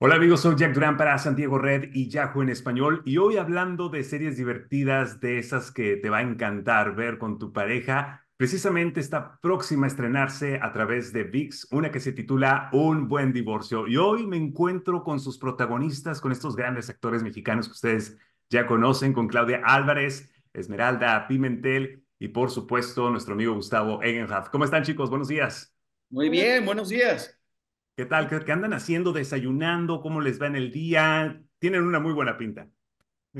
Hola amigos, soy Jack Durán para Santiago Red y Yahoo en español y hoy hablando de series divertidas, de esas que te va a encantar ver con tu pareja. Precisamente está próxima a estrenarse a través de VIX, una que se titula Un buen divorcio. Y hoy me encuentro con sus protagonistas, con estos grandes actores mexicanos que ustedes ya conocen, con Claudia Álvarez, Esmeralda Pimentel y por supuesto nuestro amigo Gustavo Egenhardt. ¿Cómo están chicos? Buenos días. Muy bien, buenos días. ¿Qué tal? ¿Qué, andan haciendo? ¿Desayunando? ¿Cómo les va en el día? Tienen una muy buena pinta.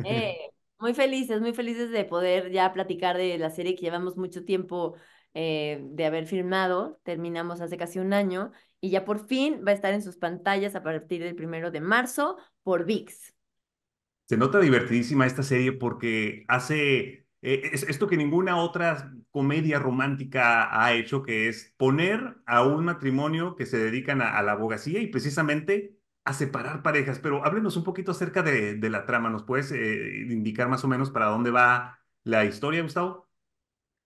Eh, muy felices, muy felices de poder ya platicar de la serie que llevamos mucho tiempo eh, de haber firmado. Terminamos hace casi un año y ya por fin va a estar en sus pantallas a partir del primero de marzo por VIX. Se nota divertidísima esta serie porque hace eh, esto que ninguna otra comedia romántica ha hecho, que es poner a un matrimonio que se dedican a, la abogacía y precisamente a separar parejas. Pero háblenos un poquito acerca de, la trama. ¿Nos puedes eh, indicar más o menos para dónde va la historia, Gustavo?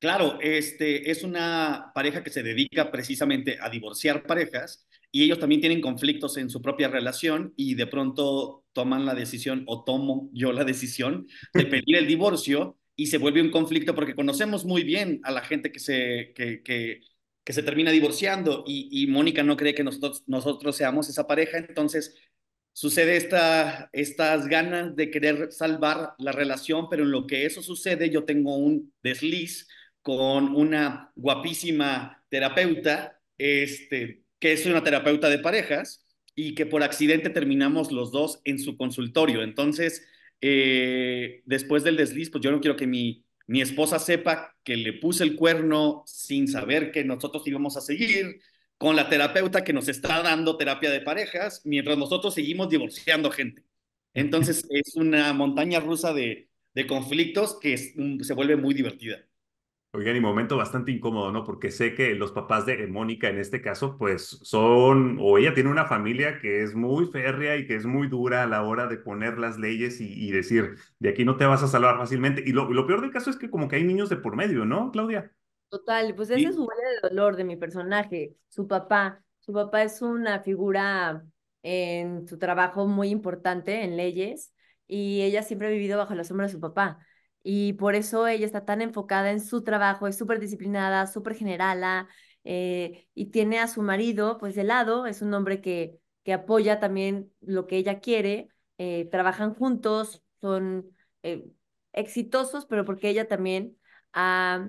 Claro, este, es una pareja que se dedica precisamente a divorciar parejas y ellos también tienen conflictos en su propia relación y de pronto toman la decisión o tomo yo la decisión de pedir el divorcio y se vuelve un conflicto porque conocemos muy bien a la gente que se, que, que, se termina divorciando y, y, Mónica no cree que nosotros, nosotros seamos esa pareja, entonces sucede esta, estas ganas de querer salvar la relación, pero en lo que eso sucede yo tengo un desliz con una guapísima terapeuta, este, que es una terapeuta de parejas y que por accidente terminamos los dos en su consultorio. Entonces, eh, después del desliz, pues yo no quiero que mi, mi esposa sepa que le puse el cuerno sin saber que nosotros íbamos a seguir con la terapeuta que nos está dando terapia de parejas, mientras nosotros seguimos divorciando gente. Entonces es una montaña rusa de, de conflictos que se vuelve muy divertida. Oigan, y momento bastante incómodo, ¿no? Porque sé que los papás de Mónica en este caso, pues son, o ella tiene una familia que es muy férrea y que es muy dura a la hora de poner las leyes y, decir, de aquí no te vas a salvar fácilmente. Y lo, peor del caso es que como que hay niños de por medio, ¿no, Claudia? Total, pues ese es un huele de dolor de mi personaje, su papá. Su papá es una figura en su trabajo muy importante en leyes y ella siempre ha vivido bajo la sombra de su papá y por eso ella está tan enfocada en su trabajo, es súper disciplinada, súper generala eh, y tiene a su marido pues de lado, es un hombre que, que apoya también lo que ella quiere, eh, trabajan juntos, son eh, exitosos, pero porque ella también ha,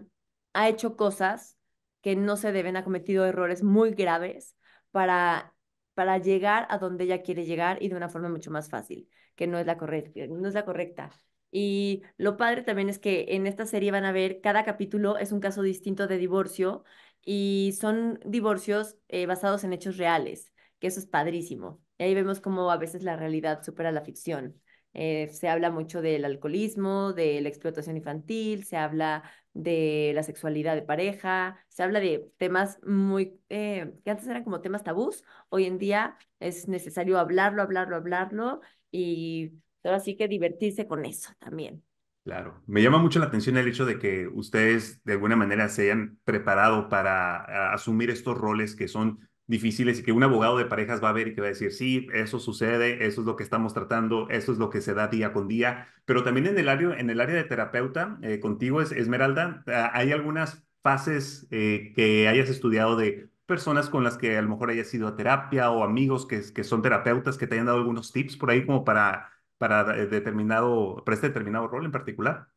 ha hecho cosas que no se deben, ha cometido errores muy graves para para llegar a donde ella quiere llegar y de una forma mucho más fácil, que no es la no es la correcta. Y lo padre también es que en esta serie van a ver cada capítulo es un caso distinto de divorcio y son divorcios eh, basados en hechos reales, que eso es padrísimo. Y ahí vemos cómo a veces la realidad supera la ficción. Eh, se habla mucho del alcoholismo, de la explotación infantil, se habla de la sexualidad de pareja, se habla de temas muy, eh, que antes eran como temas tabús, hoy en día es necesario hablarlo, hablarlo, hablarlo y pero así que divertirse con eso también. Claro, me llama mucho la atención el hecho de que ustedes de alguna manera se hayan preparado para asumir estos roles que son difíciles y que un abogado de parejas va a ver y que va a decir, sí, eso sucede, eso es lo que estamos tratando, eso es lo que se da día con día, pero también en el área, en el área de terapeuta, eh, contigo es, Esmeralda, ¿hay algunas fases eh, que hayas estudiado de personas con las que a lo mejor hayas ido a terapia o amigos que, que son terapeutas que te hayan dado algunos tips por ahí como para para determinado, para este determinado rol en particular?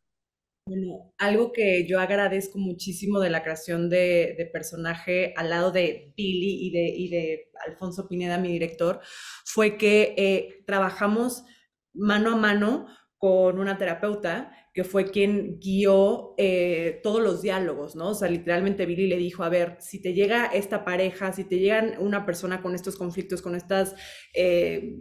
Bueno, algo que yo agradezco muchísimo de la creación de, personaje al lado de Billy y de, y de Alfonso Pineda, mi director, fue que eh, trabajamos mano a mano con una terapeuta que fue quien guió eh, todos los diálogos, ¿no? O sea, literalmente Billy le dijo, a ver, si te llega esta pareja, si te llegan una persona con estos conflictos, con estas, eh,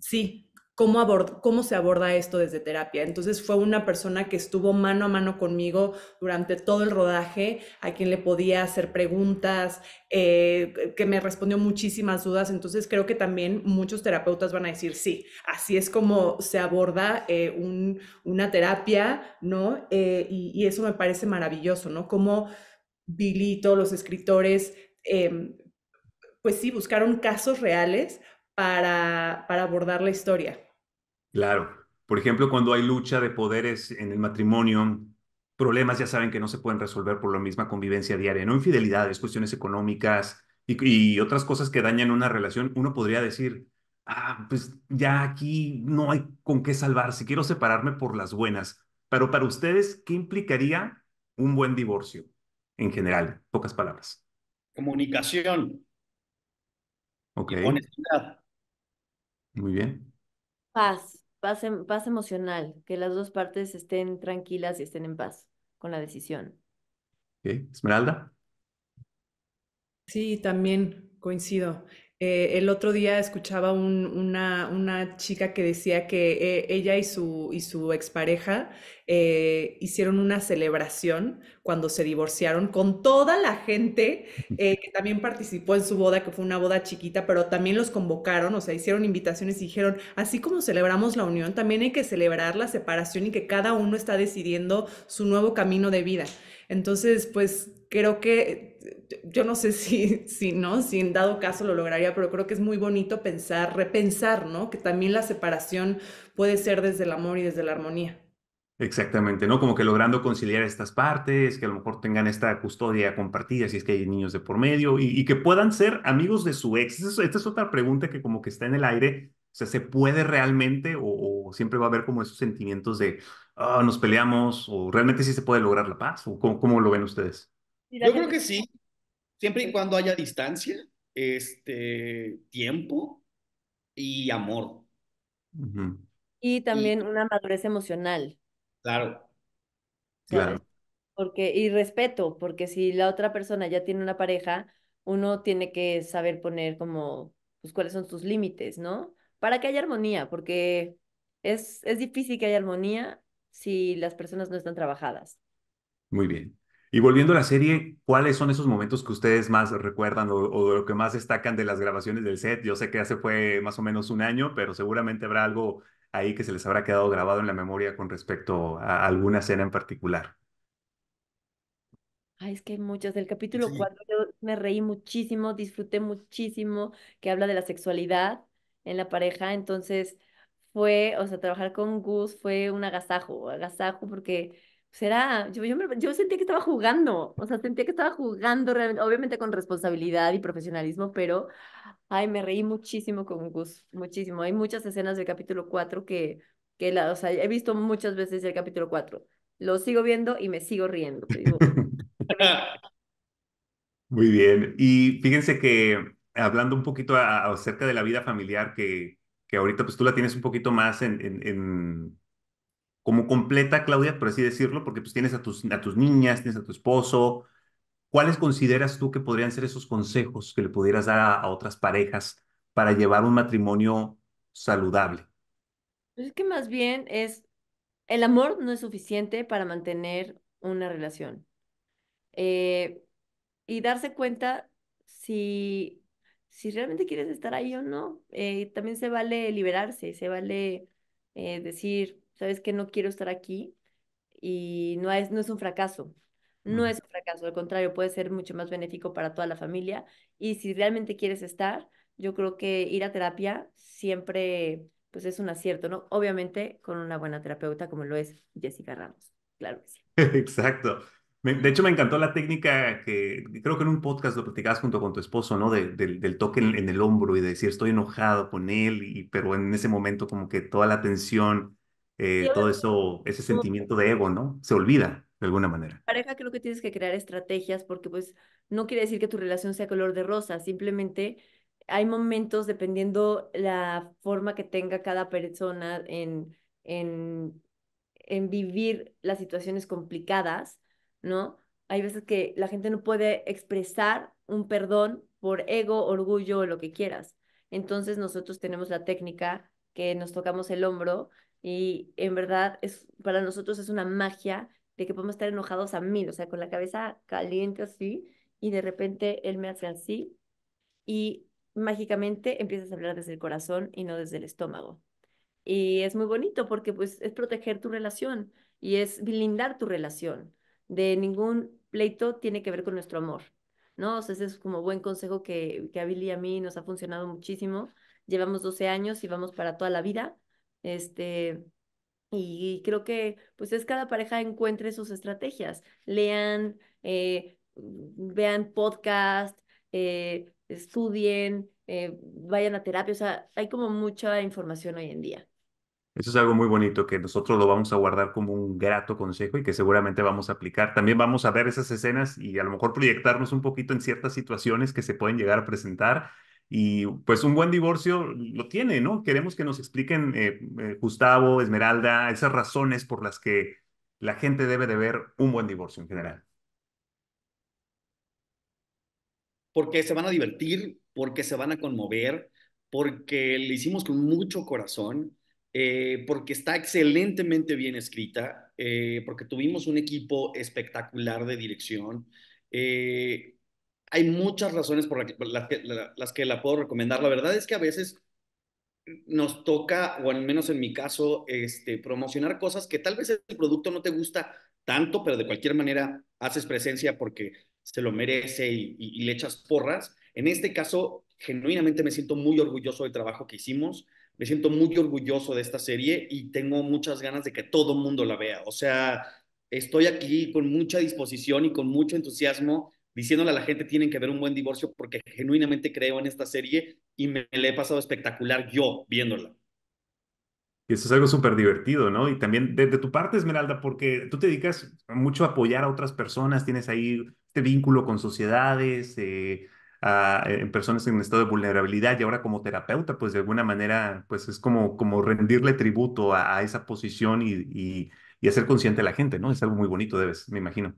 sí, cómo, se aborda esto desde terapia. Entonces fue una persona que estuvo mano a mano conmigo durante todo el rodaje, a quien le podía hacer preguntas, eh, que me respondió muchísimas dudas. Entonces creo que también muchos terapeutas van a decir, sí, así es como se aborda eh, una terapia, ¿no? Eh, y, eso me parece maravilloso, ¿no? Cómo Bilito, los escritores... Em, pues sí, buscaron casos reales para abordar la historia. Claro. Por ejemplo, cuando hay lucha de poderes en el matrimonio, problemas ya saben que no se pueden resolver por la misma convivencia diaria, no infidelidades, cuestiones económicas y, otras cosas que dañan una relación, uno podría decir, ah, pues ya aquí no hay con qué salvarse, quiero separarme por las buenas. Pero para ustedes, ¿qué implicaría un buen divorcio en general? Pocas palabras. Comunicación. Ok. honestidad. Muy bien. Paz, em, paz, emocional, que las dos partes estén tranquilas y estén en paz con la decisión. Esmeralda. Sí, también coincido. Eh, el otro día escuchaba una, chica que decía que eh, ella y su, y su expareja eh, hicieron una celebración cuando se divorciaron con toda la gente que también participó en su boda, que fue una boda chiquita, pero también los convocaron, o sea, hicieron invitaciones y dijeron, así como celebramos la unión, también hay que celebrar la separación y que cada uno está decidiendo su nuevo camino de vida. Entonces, pues creo que yo no sé si, si, ¿no? Si en dado caso lo lograría, pero creo que es muy bonito pensar, repensar, ¿no? Que también la separación puede ser desde el amor y desde la armonía. Exactamente, ¿no? Como que logrando conciliar estas partes, que a lo mejor tengan esta custodia compartida, si es que hay niños de por medio, y, que puedan ser amigos de su ex. Esta es, otra pregunta que como que está en el aire. O sea, ¿se puede realmente o, siempre va a haber como esos sentimientos de ah, nos peleamos o realmente sí se puede lograr la paz? ¿O cómo, cómo lo ven ustedes? Yo creo que sí. Siempre y cuando haya distancia, este, tiempo y amor. Y también una madurez emocional. Claro. Claro. Porque, y respeto, porque si la otra persona ya tiene una pareja, uno tiene que saber poner como, pues, cuáles son sus límites, ¿no? Para que haya armonía, porque es, es difícil que haya armonía si las personas no están trabajadas. Muy bien. Y volviendo a la serie, ¿cuáles son esos momentos que ustedes más recuerdan o, o lo que más destacan de las grabaciones del set? Yo sé que hace fue más o menos un año, pero seguramente habrá algo ahí que se les habrá quedado grabado en la memoria con respecto a alguna escena en particular. Ay, es que hay muchas. del capítulo 4 yo me reí muchísimo, disfruté muchísimo, que habla de la sexualidad en la pareja. Entonces fue, o sea, trabajar con Gus fue un agasajo, agasajo porque será, yo, yo, sentía que estaba jugando, o sea, sentía que estaba jugando obviamente con responsabilidad y profesionalismo, pero, ay, me reí muchísimo con Gus, muchísimo. Hay muchas escenas del capítulo 4 que, que la, o sea, he visto muchas veces el capítulo 4. Lo sigo viendo y me sigo riendo. Muy bien, y fíjense que hablando un poquito acerca de la vida familiar que, que ahorita pues tú la tienes un poquito más en, en como completa, Claudia, por así decirlo, porque pues, tienes a tus, a tus niñas, tienes a tu esposo. ¿Cuáles consideras tú que podrían ser esos consejos que le pudieras dar a, otras parejas para llevar un matrimonio saludable? Pues, es que más bien es, el amor no es suficiente para mantener una relación. Eh, y darse cuenta si, si realmente quieres estar ahí o no. Eh, también se vale liberarse, se vale eh, decir, sabes que no quiero estar aquí y no es, no es un fracaso. No es un fracaso, al contrario, puede ser mucho más benéfico para toda la familia. Y si realmente quieres estar, yo creo que ir a terapia siempre pues es un acierto, ¿no? Obviamente con una buena terapeuta como lo es Jessica Ramos, claro que sí. Exacto. De hecho, me encantó la técnica que creo que en un podcast lo platicabas junto con tu esposo, ¿no? del, toque en, el hombro y de decir estoy enojado con él, y, pero en ese momento como que toda la tensión eh, todo eso, ese sentimiento de ego, ¿no? Se olvida de alguna manera. Pareja, creo que tienes que crear estrategias porque pues no quiere decir que tu relación sea color de rosa, simplemente hay momentos dependiendo la forma que tenga cada persona en, en, en vivir las situaciones complicadas, ¿no? Hay veces que la gente no puede expresar un perdón por ego, orgullo o lo que quieras. Entonces nosotros tenemos la técnica que nos tocamos el hombro y en verdad, es, para nosotros es una magia de que podemos estar enojados a mil, o sea, con la cabeza caliente así, y de repente él me hace así, y mágicamente empiezas a hablar desde el corazón y no desde el estómago. Y es muy bonito porque pues es proteger tu relación y es blindar tu relación. De ningún pleito tiene que ver con nuestro amor, ¿no? O sea, ese es como buen consejo que, que a Billy y a mí nos ha funcionado muchísimo. Llevamos 12 años y vamos para toda la vida este, y creo que pues es cada pareja encuentre sus estrategias. Lean, eh, vean podcast, eh, estudien, eh, vayan a terapia. O sea, hay como mucha información hoy en día. Eso es algo muy bonito que nosotros lo vamos a guardar como un grato consejo y que seguramente vamos a aplicar. También vamos a ver esas escenas y a lo mejor proyectarnos un poquito en ciertas situaciones que se pueden llegar a presentar y pues un buen divorcio lo tiene, ¿no? Queremos que nos expliquen eh, eh, Gustavo, Esmeralda, esas razones por las que la gente debe de ver un buen divorcio en general. Porque se van a divertir, porque se van a conmover, porque le hicimos con mucho corazón, eh, porque está excelentemente bien escrita, porque tuvimos un equipo espectacular de dirección hay muchas razones por las que, las que la puedo recomendar. La verdad es que a veces nos toca, o al menos en mi caso, este, promocionar cosas que tal vez el producto no te gusta tanto, pero de cualquier manera haces presencia porque se lo merece y, y le echas porras. En este caso, genuinamente me siento muy orgulloso del trabajo que hicimos, me siento muy orgulloso de esta serie y tengo muchas ganas de que todo el mundo la vea. O sea, estoy aquí con mucha disposición y con mucho entusiasmo diciéndole a la gente tienen que ver un buen divorcio porque genuinamente creo en esta serie y me, la he pasado espectacular yo viéndola. Y eso es algo súper divertido, ¿no? Y también de, tu parte, Esmeralda, porque tú te dedicas mucho a apoyar a otras personas, tienes ahí este vínculo con sociedades, eh, en personas en estado de vulnerabilidad y ahora como terapeuta, pues de alguna manera, pues es como, como rendirle tributo a, esa posición y, y, y hacer consciente a la gente, ¿no? Es algo muy bonito, debes, me imagino.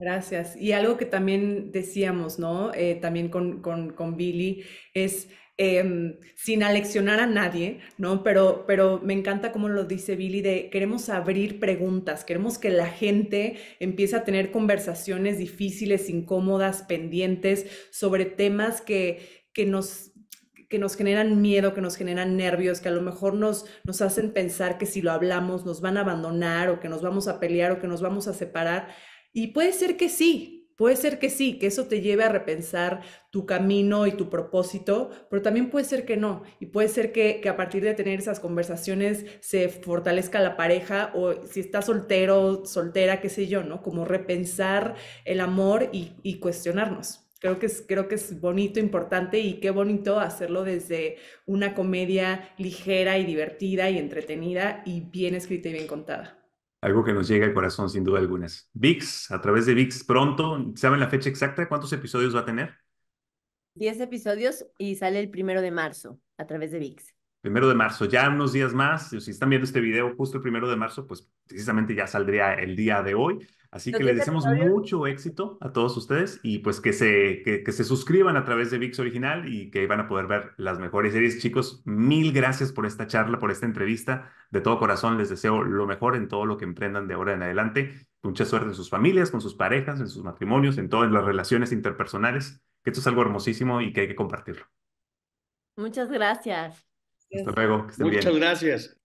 Gracias. Y algo que también decíamos, ¿no? Eh, también con, Billy, es em, sin aleccionar a nadie, ¿no? Pero, pero me encanta cómo lo dice Billy, de queremos abrir preguntas, queremos que la gente empiece a tener conversaciones difíciles, incómodas, pendientes sobre temas que, nos que nos generan miedo, que nos generan nervios, que a lo mejor nos, nos hacen pensar que si lo hablamos nos van a abandonar o que nos vamos a pelear o que nos vamos a separar y puede ser que sí, puede ser que sí, que eso te lleve a repensar tu camino y tu propósito, pero también puede ser que no. Y puede ser que, a partir de tener esas conversaciones se fortalezca la pareja o si estás soltero, soltera, qué sé yo, ¿no? Como repensar el amor y, y cuestionarnos. Creo que, es, creo que es bonito, importante y qué bonito hacerlo desde una comedia ligera y divertida y entretenida y bien escrita y bien contada. Algo que nos llega al corazón, sin duda algunas. VIX, a través de VIX pronto, ¿saben la fecha exacta? ¿Cuántos episodios va a tener? Diez episodios y sale el primero de marzo a través de VIX primero de marzo, ya unos días más. Si están viendo este video justo el primero de marzo, pues precisamente ya saldría el día de hoy. Así que les deseamos mucho éxito a todos ustedes y pues que se, que, que, se suscriban a través de VIX Original y que van a poder ver las mejores series. Chicos, mil gracias por esta charla, por esta entrevista. De todo corazón les deseo lo mejor en todo lo que emprendan de ahora en adelante. Mucha suerte en sus familias, con sus parejas, en sus matrimonios, en todas las relaciones interpersonales, que esto es algo hermosísimo y que hay que compartirlo. Muchas gracias. Hasta luego. Que estén Muchas bien. gracias.